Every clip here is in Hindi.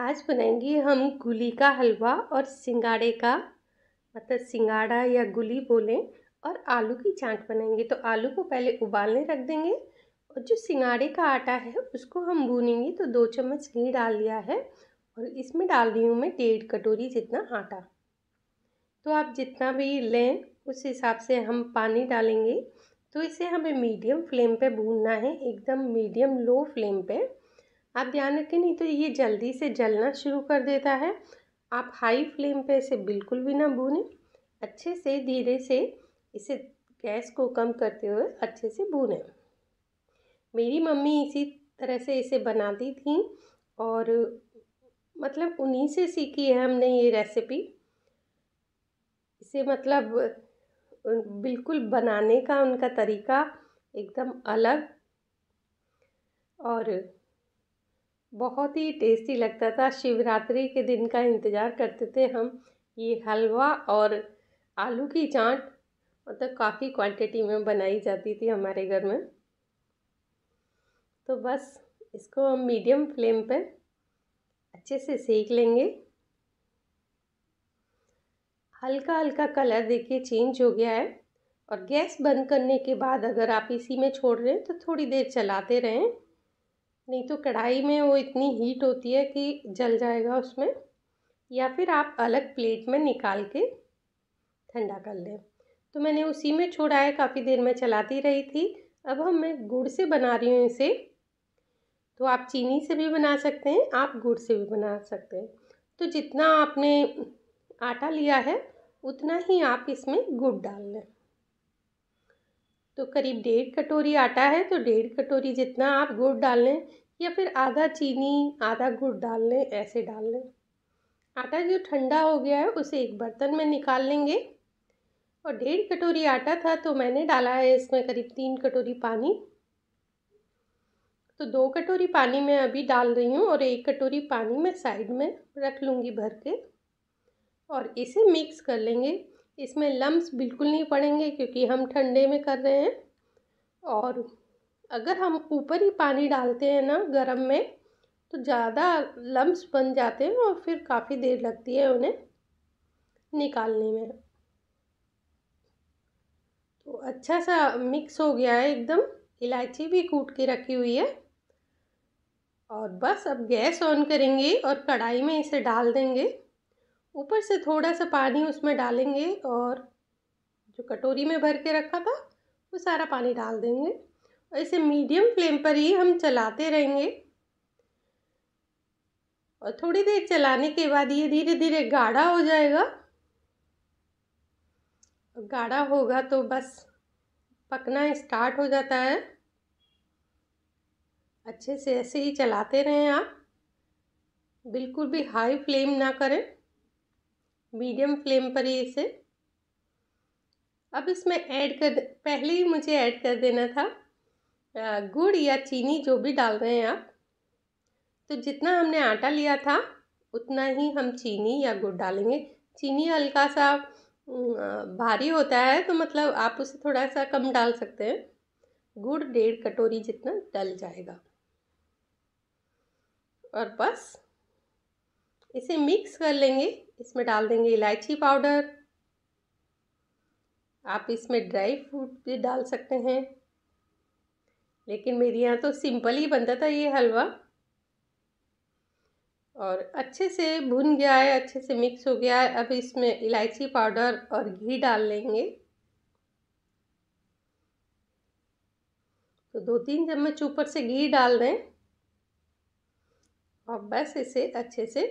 आज बनाएंगे हम गुली का हलवा और सिंगाड़े का मतलब सिंगाड़ा या गुली बोलें और आलू की चाट बनाएंगे तो आलू को पहले उबालने रख देंगे और जो सिंगाड़े का आटा है उसको हम भूनेंगे तो दो चम्मच घी डाल दिया है और इसमें डाल रही हूँ मैं डेढ़ कटोरी जितना आटा तो आप जितना भी लें उस हिसाब से हम पानी डालेंगे तो इसे हमें मीडियम फ्लेम पे भूनना है एकदम मीडियम लो फ्लेम पे आप ध्यान रखें नहीं तो ये जल्दी से जलना शुरू कर देता है आप हाई फ्लेम पे इसे बिल्कुल भी ना भूनें अच्छे से धीरे से इसे गैस को कम करते हुए अच्छे से भूनें मेरी मम्मी इसी तरह से इसे बनाती थी और मतलब उन्हीं से सीखी है हमने ये रेसिपी इसे मतलब बिल्कुल बनाने का उनका तरीका एकदम अलग और बहुत ही टेस्टी लगता था शिवरात्रि के दिन का इंतज़ार करते थे हम ये हलवा और आलू की चाट मतलब काफ़ी क्वांटिटी में बनाई जाती थी हमारे घर में तो बस इसको हम मीडियम फ्लेम पर अच्छे से सेक लेंगे हल्का हल्का कलर देखिए चेंज हो गया है और गैस बंद करने के बाद अगर आप इसी में छोड़ रहे हैं तो थोड़ी देर चलाते रहें नहीं तो कढ़ाई में वो इतनी हीट होती है कि जल जाएगा उसमें या फिर आप अलग प्लेट में निकाल के ठंडा कर लें तो मैंने उसी में छोड़ा है काफ़ी देर में चलाती रही थी अब हम मैं गुड़ से बना रही हूँ इसे तो आप चीनी से भी बना सकते हैं आप गुड़ से भी बना सकते हैं तो जितना आपने आटा लिया है उतना ही आप इसमें गुड़ डाल लें तो करीब डेढ़ कटोरी आटा है तो डेढ़ कटोरी जितना आप गुड़ डाल लें या फिर आधा चीनी आधा गुड़ डाल लें ऐसे डाल लें आटा जो ठंडा हो गया है उसे एक बर्तन में निकाल लेंगे और डेढ़ कटोरी आटा था तो मैंने डाला है इसमें करीब तीन कटोरी पानी तो दो कटोरी पानी मैं अभी डाल रही हूँ और एक कटोरी पानी मैं साइड में रख लूँगी भर के और इसे मिक्स कर लेंगे इसमें लम्स बिल्कुल नहीं पड़ेंगे क्योंकि हम ठंडे में कर रहे हैं और अगर हम ऊपर ही पानी डालते हैं ना गर्म में तो ज़्यादा लम्स बन जाते हैं और फिर काफ़ी देर लगती है उन्हें निकालने में तो अच्छा सा मिक्स हो गया है एकदम इलायची भी कूट के रखी हुई है और बस अब गैस ऑन करेंगे और कढ़ाई में इसे डाल देंगे ऊपर से थोड़ा सा पानी उसमें डालेंगे और जो कटोरी में भर के रखा था वो सारा पानी डाल देंगे और इसे मीडियम फ्लेम पर ही हम चलाते रहेंगे और थोड़ी देर चलाने के बाद ये धीरे धीरे गाढ़ा हो जाएगा गाढ़ा होगा तो बस पकना स्टार्ट हो जाता है अच्छे से ऐसे ही चलाते रहें आप बिल्कुल भी हाई फ्लेम ना करें मीडियम फ्लेम पर ही इसे अब इसमें ऐड कर पहले ही मुझे ऐड कर देना था गुड़ या चीनी जो भी डाल रहे हैं आप तो जितना हमने आटा लिया था उतना ही हम चीनी या गुड़ डालेंगे चीनी हल्का सा भारी होता है तो मतलब आप उसे थोड़ा सा कम डाल सकते हैं गुड़ डेढ़ कटोरी जितना डल जाएगा और बस इसे मिक्स कर लेंगे इसमें डाल देंगे इलायची पाउडर आप इसमें ड्राई फ्रूट भी डाल सकते हैं लेकिन मेरे यहाँ तो सिंपल ही बनता था ये हलवा और अच्छे से भुन गया है अच्छे से मिक्स हो गया है अब इसमें इलायची पाउडर और घी डाल लेंगे तो दो तीन चम्मच ऊपर से घी डाल दें और बस इसे अच्छे से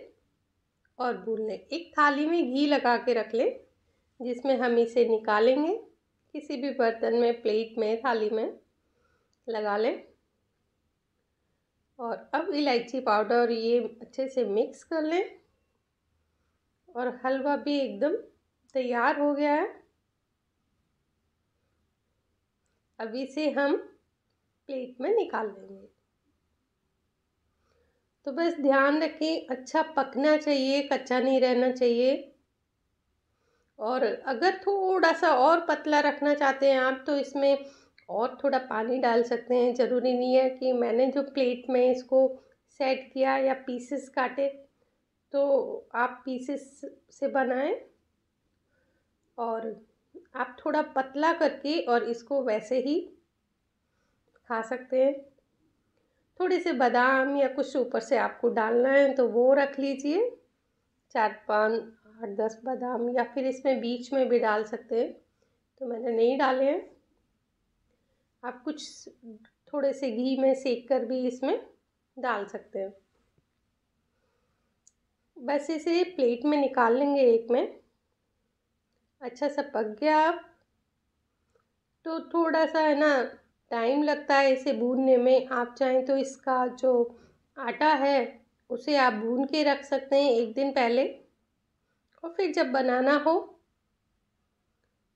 और भून लें एक थाली में घी लगा के रख लें जिसमें हम इसे निकालेंगे किसी भी बर्तन में प्लेट में थाली में लगा लें और अब इलायची पाउडर ये अच्छे से मिक्स कर लें और हलवा भी एकदम तैयार हो गया है अब इसे हम प्लेट में निकाल लेंगे तो बस ध्यान रखें अच्छा पकना चाहिए कच्चा नहीं रहना चाहिए और अगर थोड़ा सा और पतला रखना चाहते हैं आप तो इसमें और थोड़ा पानी डाल सकते हैं ज़रूरी नहीं है कि मैंने जो प्लेट में इसको सेट किया या पीसेस काटे तो आप पीसेस से बनाएं और आप थोड़ा पतला करके और इसको वैसे ही खा सकते हैं थोड़े से बादाम या कुछ ऊपर से आपको डालना है तो वो रख लीजिए चार पाँच आठ दस बादाम या फिर इसमें बीच में भी डाल सकते हैं तो मैंने नहीं डाले हैं आप कुछ थोड़े से घी में सेक कर भी इसमें डाल सकते हैं बस इसे प्लेट में निकाल लेंगे एक में अच्छा सा पक गया आप तो थोड़ा सा है ना टाइम लगता है इसे भूनने में आप चाहें तो इसका जो आटा है उसे आप भून के रख सकते हैं एक दिन पहले और फिर जब बनाना हो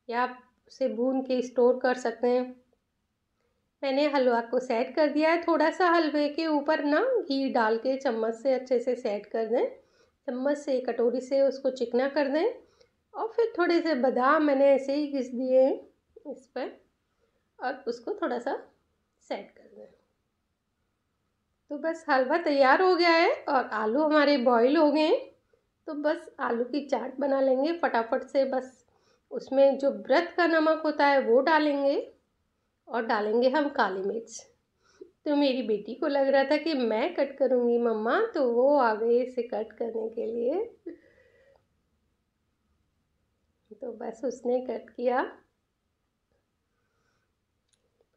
या आप उसे भून के स्टोर कर सकते हैं मैंने हलवा को सेट कर दिया है थोड़ा सा हलवे के ऊपर ना घी डाल के चम्मच से अच्छे से सेट कर दें चम्मच से कटोरी से उसको चिकना कर दें और फिर थोड़े से बादाम मैंने ऐसे ही घिस दिए हैं इस पर और उसको थोड़ा सा सेट करना है तो बस हलवा तैयार हो गया है और आलू हमारे बॉईल हो गए हैं तो बस आलू की चाट बना लेंगे फटाफट से बस उसमें जो व्रत का नमक होता है वो डालेंगे और डालेंगे हम काली मिर्च तो मेरी बेटी को लग रहा था कि मैं कट करूँगी मम्मा तो वो आ गए इसे कट करने के लिए तो बस उसने कट किया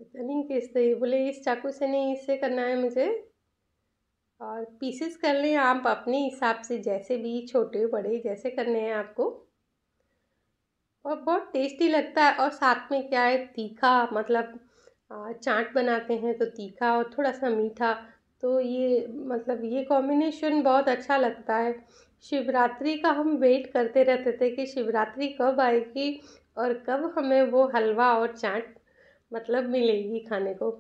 पता नहीं किस ही बोले इस चाकू से नहीं इससे करना है मुझे और पीसेस कर लें आप अपने हिसाब से जैसे भी छोटे बड़े जैसे करने हैं आपको और बहुत टेस्टी लगता है और साथ में क्या है तीखा मतलब चाट बनाते हैं तो तीखा और थोड़ा सा मीठा तो ये मतलब ये कॉम्बिनेशन बहुत अच्छा लगता है शिवरात्रि का हम वेट करते रहते थे कि शिवरात्रि कब आएगी और कब हमें वो हलवा और चाट मतलब मिलेगी खाने को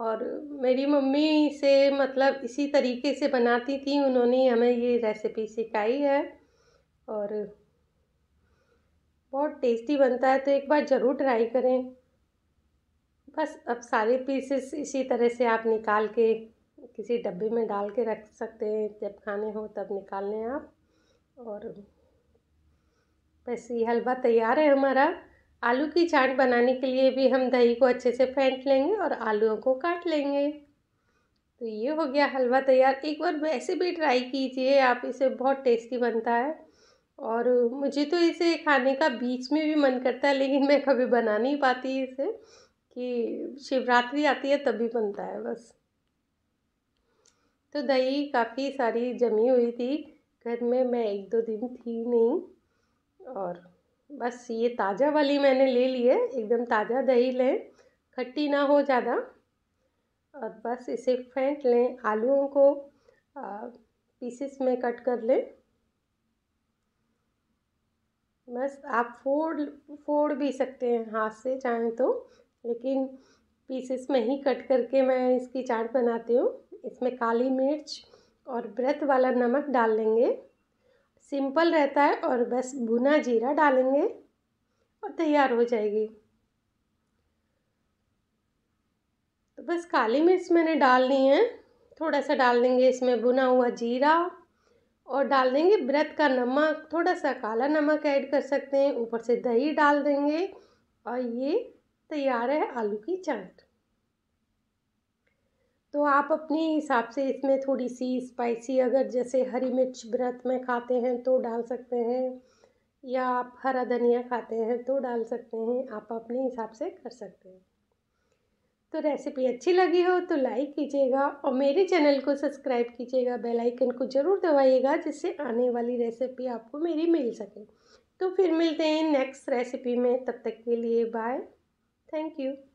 और मेरी मम्मी से मतलब इसी तरीके से बनाती थी उन्होंने हमें ये रेसिपी सिखाई है और बहुत टेस्टी बनता है तो एक बार ज़रूर ट्राई करें बस अब सारे पीसेस इसी तरह से आप निकाल के किसी डब्बे में डाल के रख सकते हैं जब खाने हो तब निकाल लें आप और बस ये हलवा तैयार है हमारा आलू की चाट बनाने के लिए भी हम दही को अच्छे से फेंट लेंगे और आलूओं को काट लेंगे तो ये हो गया हलवा तैयार एक बार वैसे भी ट्राई कीजिए आप इसे बहुत टेस्टी बनता है और मुझे तो इसे खाने का बीच में भी मन करता है लेकिन मैं कभी बना नहीं पाती इसे कि शिवरात्रि आती है तभी बनता है बस तो दही काफ़ी सारी जमी हुई थी घर में मैं एक दो दिन थी नहीं और बस ये ताज़ा वाली मैंने ले ली है एकदम ताज़ा दही लें खट्टी ना हो ज़्यादा और बस इसे फेंट लें आलूओं को पीसेस में कट कर लें बस आप फोड़ फोड़ भी सकते हैं हाथ से चाहें तो लेकिन पीसेस में ही कट करके मैं इसकी चाट बनाती हूँ इसमें काली मिर्च और ब्रेथ वाला नमक डाल लेंगे सिंपल रहता है और बस भुना जीरा डालेंगे और तैयार हो जाएगी तो बस काली मिर्च मैंने डालनी है थोड़ा सा डाल देंगे इसमें भुना हुआ जीरा और डाल देंगे व्रत का नमक थोड़ा सा काला नमक ऐड कर सकते हैं ऊपर से दही डाल देंगे और ये तैयार है आलू की चाट तो आप अपने हिसाब से इसमें थोड़ी सी स्पाइसी अगर जैसे हरी मिर्च व्रत में खाते हैं तो डाल सकते हैं या आप हरा धनिया खाते हैं तो डाल सकते हैं आप अपने हिसाब से कर सकते हैं तो रेसिपी अच्छी लगी हो तो लाइक कीजिएगा और मेरे चैनल को सब्सक्राइब कीजिएगा बेल आइकन को ज़रूर दबाइएगा जिससे आने वाली रेसिपी आपको मेरी मिल सके तो फिर मिलते हैं नेक्स्ट रेसिपी में तब तक के लिए बाय थैंक यू